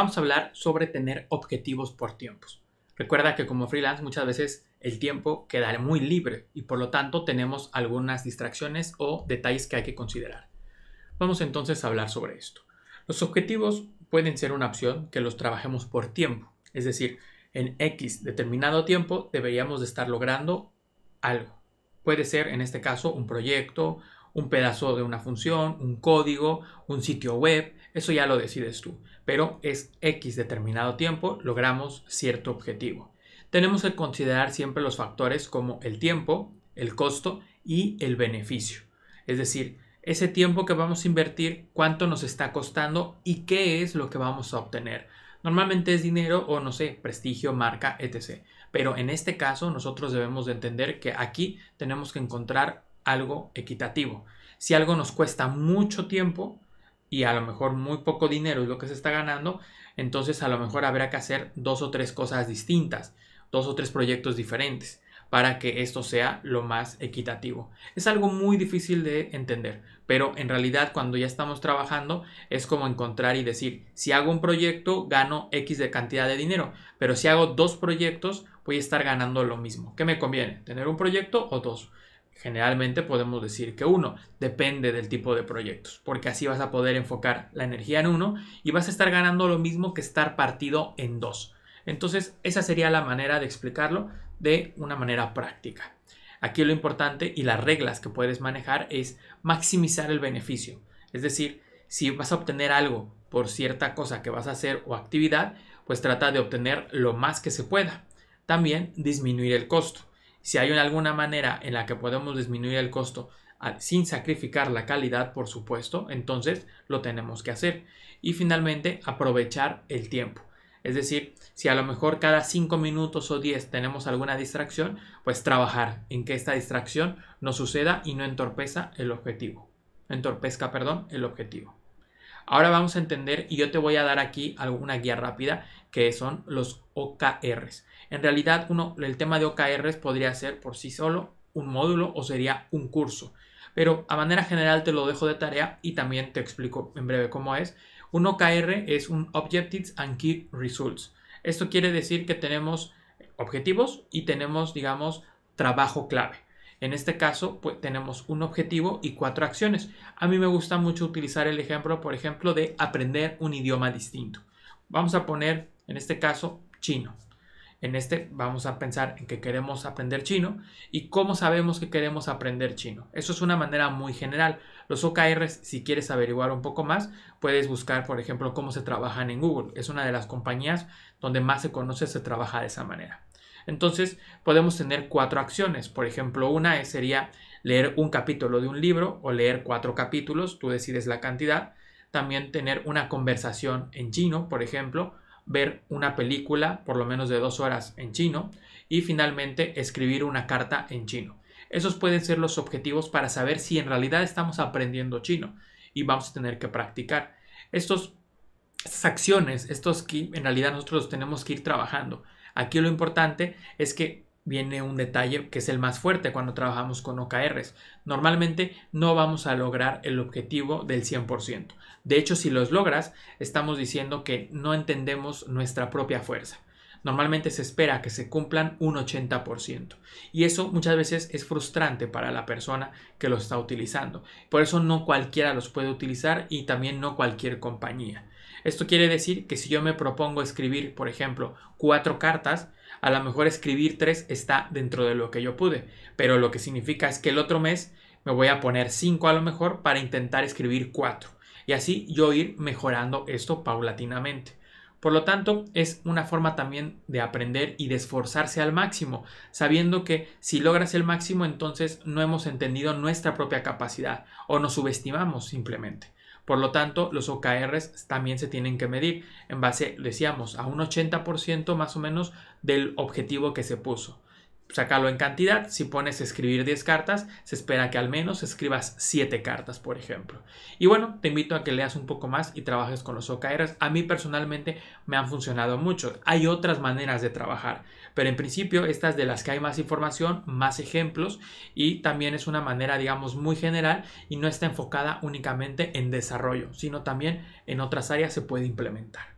vamos a hablar sobre tener objetivos por tiempos. Recuerda que como freelance muchas veces el tiempo queda muy libre y por lo tanto tenemos algunas distracciones o detalles que hay que considerar. Vamos entonces a hablar sobre esto. Los objetivos pueden ser una opción que los trabajemos por tiempo, es decir, en X determinado tiempo deberíamos de estar logrando algo. Puede ser en este caso un proyecto, un pedazo de una función, un código, un sitio web, eso ya lo decides tú, pero es X determinado tiempo logramos cierto objetivo. Tenemos que considerar siempre los factores como el tiempo, el costo y el beneficio. Es decir, ese tiempo que vamos a invertir, cuánto nos está costando y qué es lo que vamos a obtener. Normalmente es dinero o no sé, prestigio, marca, etc. Pero en este caso nosotros debemos de entender que aquí tenemos que encontrar algo equitativo. Si algo nos cuesta mucho tiempo, y a lo mejor muy poco dinero es lo que se está ganando, entonces a lo mejor habrá que hacer dos o tres cosas distintas, dos o tres proyectos diferentes para que esto sea lo más equitativo. Es algo muy difícil de entender, pero en realidad cuando ya estamos trabajando es como encontrar y decir, si hago un proyecto gano X de cantidad de dinero, pero si hago dos proyectos voy a estar ganando lo mismo. ¿Qué me conviene? ¿Tener un proyecto o dos? Generalmente podemos decir que uno, depende del tipo de proyectos, porque así vas a poder enfocar la energía en uno y vas a estar ganando lo mismo que estar partido en dos. Entonces, esa sería la manera de explicarlo de una manera práctica. Aquí lo importante y las reglas que puedes manejar es maximizar el beneficio. Es decir, si vas a obtener algo por cierta cosa que vas a hacer o actividad, pues trata de obtener lo más que se pueda. También disminuir el costo. Si hay alguna manera en la que podemos disminuir el costo ah, sin sacrificar la calidad, por supuesto, entonces lo tenemos que hacer. Y finalmente, aprovechar el tiempo. Es decir, si a lo mejor cada 5 minutos o 10 tenemos alguna distracción, pues trabajar en que esta distracción no suceda y no entorpeza el objetivo. Entorpezca, perdón, el objetivo. Ahora vamos a entender y yo te voy a dar aquí alguna guía rápida que son los OKRs. En realidad, uno, el tema de OKRs podría ser por sí solo un módulo o sería un curso. Pero a manera general te lo dejo de tarea y también te explico en breve cómo es. Un OKR es un Objectives and Key Results. Esto quiere decir que tenemos objetivos y tenemos, digamos, trabajo clave. En este caso, pues, tenemos un objetivo y cuatro acciones. A mí me gusta mucho utilizar el ejemplo, por ejemplo, de aprender un idioma distinto. Vamos a poner, en este caso, chino. En este vamos a pensar en que queremos aprender chino y cómo sabemos que queremos aprender chino. Eso es una manera muy general. Los OKRs, si quieres averiguar un poco más, puedes buscar, por ejemplo, cómo se trabajan en Google. Es una de las compañías donde más se conoce, se trabaja de esa manera. Entonces podemos tener cuatro acciones. Por ejemplo, una sería leer un capítulo de un libro o leer cuatro capítulos, tú decides la cantidad. También tener una conversación en chino, por ejemplo, ver una película por lo menos de dos horas en chino y finalmente escribir una carta en chino. Esos pueden ser los objetivos para saber si en realidad estamos aprendiendo chino y vamos a tener que practicar. Estos, estas acciones, estos que en realidad nosotros tenemos que ir trabajando. Aquí lo importante es que viene un detalle que es el más fuerte cuando trabajamos con OKRs. Normalmente no vamos a lograr el objetivo del 100%. De hecho, si los logras, estamos diciendo que no entendemos nuestra propia fuerza. Normalmente se espera que se cumplan un 80%. Y eso muchas veces es frustrante para la persona que lo está utilizando. Por eso no cualquiera los puede utilizar y también no cualquier compañía. Esto quiere decir que si yo me propongo escribir, por ejemplo, cuatro cartas, a lo mejor escribir tres está dentro de lo que yo pude, pero lo que significa es que el otro mes me voy a poner cinco a lo mejor para intentar escribir cuatro y así yo ir mejorando esto paulatinamente. Por lo tanto, es una forma también de aprender y de esforzarse al máximo, sabiendo que si logras el máximo entonces no hemos entendido nuestra propia capacidad o nos subestimamos simplemente. Por lo tanto, los OKRs también se tienen que medir en base, decíamos, a un 80% más o menos del objetivo que se puso sacarlo en cantidad. Si pones escribir 10 cartas, se espera que al menos escribas 7 cartas, por ejemplo. Y bueno, te invito a que leas un poco más y trabajes con los OKRs. A mí personalmente me han funcionado mucho. Hay otras maneras de trabajar, pero en principio estas de las que hay más información, más ejemplos y también es una manera, digamos, muy general y no está enfocada únicamente en desarrollo, sino también en otras áreas se puede implementar.